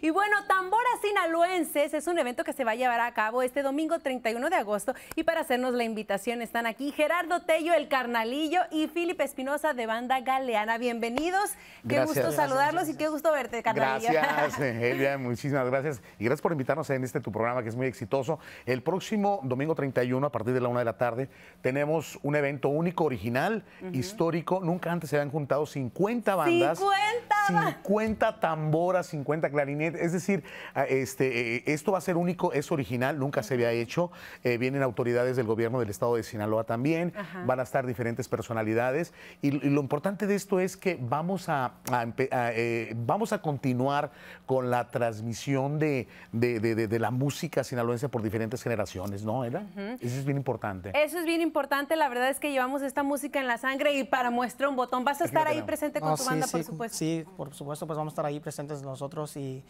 Y bueno, Tambora Sinaloenses es un evento que se va a llevar a cabo este domingo 31 de agosto. Y para hacernos la invitación están aquí Gerardo Tello, el carnalillo, y Filipe Espinosa de Banda Galeana. Bienvenidos. Qué gusto saludarlos y qué gusto verte, carnalillo. Gracias, Elia. Muchísimas gracias. Y gracias por invitarnos en este tu programa que es muy exitoso. El próximo domingo 31, a partir de la una de la tarde, tenemos un evento único, original, histórico. Nunca antes se habían juntado 50 bandas. ¡50! 50 tamboras, 50 clarinetes. Es decir, ah, este, eh, esto va a ser único, es original, nunca se había hecho. Eh, vienen autoridades del gobierno del estado de Sinaloa también, van a estar diferentes personalidades. Y, lo importante de esto es que vamos a, eh, vamos a continuar con la transmisión de, de, la música sinaloense por diferentes generaciones, ¿no? ¿Era? Eso es bien importante. Eso es bien importante, la verdad es que llevamos esta música en la sangre y para muestra un botón. Vas a estar ahí presente con tu banda, por supuesto. Sí, por supuesto, pues vamos a estar ahí presentes nosotros y,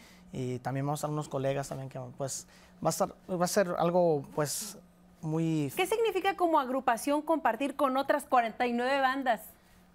también vamos a estar unos colegas también que pues va a, estar, va a ser algo pues muy... ¿Qué significa como agrupación compartir con otras 49 bandas?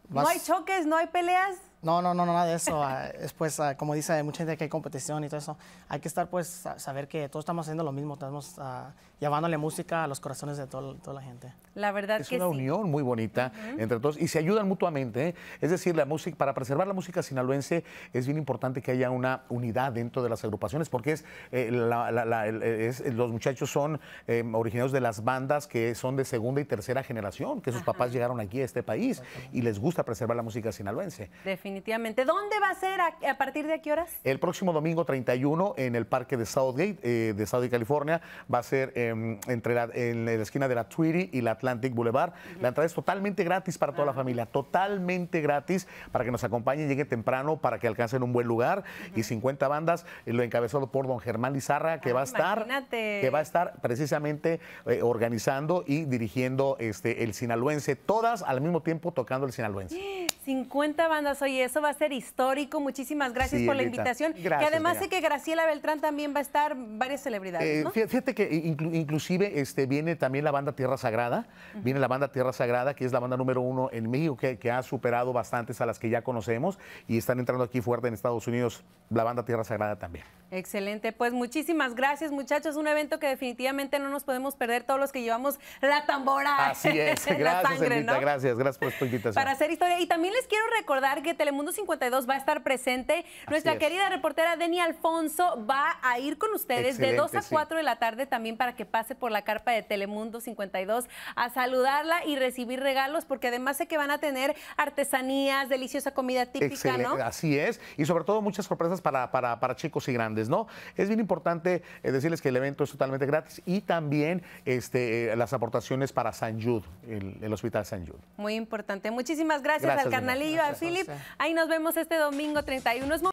¿No hay choques? ¿No hay peleas? No, no, no, nada de eso. Ah, es pues, ah, como dice mucha gente que hay competición y todo eso. Hay que estar, pues, saber que todos estamos haciendo lo mismo, estamos ah, llevándole música a los corazones de toda la gente. La verdad es una unión muy bonita entre todos y se ayudan mutuamente. ¿eh? Es decir, la música, para preservar la música sinaloense es bien importante que haya una unidad dentro de las agrupaciones porque es, eh, los muchachos son em, originarios de las bandas que son de segunda y tercera generación, que sus papás llegaron aquí a este país y les gusta preservar la música sinaloense. Definitivamente definitivamente. ¿Dónde va a ser? ¿A, partir de qué horas? El próximo domingo 31 en el parque de Southgate, eh, de Southgate, California. Va a ser em, entre en la esquina de la Tweety y la Atlantic Boulevard. La entrada es totalmente gratis para toda la ah. familia, totalmente gratis para que nos acompañen, llegue temprano para que alcancen un buen lugar. Y 50 bandas, lo encabezado por don Germán Lizarra, que ah, va a estar, que va a estar precisamente eh, organizando y dirigiendo este, el sinaloense, todas al mismo tiempo tocando el sinaloense. 50 bandas, hoy, eso va a ser histórico. Muchísimas gracias por la invitación. que además sé que Graciela Beltrán también va a estar varias celebridades. Eh, fíjate que inclusive este, viene también la banda Tierra Sagrada, viene la banda Tierra Sagrada, que es la banda número uno en México, que, ha superado bastantes a las que ya conocemos y están entrando aquí fuerte en Estados Unidos, la banda Tierra Sagrada también. Excelente, pues muchísimas gracias muchachos, un evento que definitivamente no nos podemos perder todos los que llevamos la tambora. Así es, gracias, gracias, gracias por esta invitación. Para hacer historia y también les quiero recordar que Telemundo 52 va a estar presente. Nuestra querida reportera Deni Alfonso va a ir con ustedes de 2 a 4 de la tarde también para que pase por la carpa de Telemundo 52 a saludarla y recibir regalos, porque además sé que van a tener artesanías, deliciosa comida típica, ¿no? Así es, y sobre todo muchas sorpresas para, para, chicos y grandes, ¿no? Es bien importante eh, decirles que el evento es totalmente gratis y también este, eh, las aportaciones para San Jude, el, Hospital San Jude. Muy importante. Muchísimas gracias, gracias carnalillo, a Philip. Ahí nos vemos este domingo 31.